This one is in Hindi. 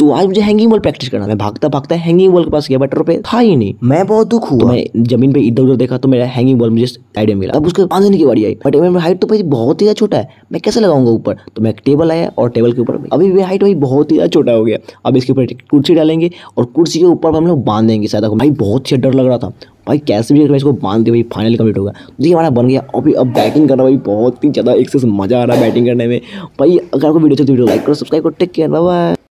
तो आज मुझे हैंगिंग बॉल प्रैक्टिस करना मैं भागता भागता हैंगिंग बॉल के पास गया बटर पे था ही नहीं मैं बहुत दुख हुआ तो मैं जमीन पे इधर उधर देखा तो मेरा हैंगिंग बॉल मुझे आइडिया मिला अब उसके पांच दिन की बारी आई बट मेरी हाइट तो भाई बहुत ही छोटा है मैं कैसे लगाऊंगा ऊपर तो मैं एक टेबल आया और टेबल के ऊपर अभी मेरी हाइट भाई बहुत ही छोटा हो गया अब इसके ऊपर कुर्सी डालेंगे और कुर्सी के ऊपर हम लोग बांध देंगे शायद भाई बहुत ही डर लग रहा था भाई कैसे भी इसको बांध दे भाई फाइनल कम्प्लीट होगा तो ये हमारा बन गया और भी अब बैटिंग करना भाई बहुत ही ज़्यादा एक से मज़ा आ रहा है बैटिंग करने में भाई अगर आपको वीडियो चाहिए तो वीडियो लाइक करो सब्सक्राइब करो टेक केयर बाय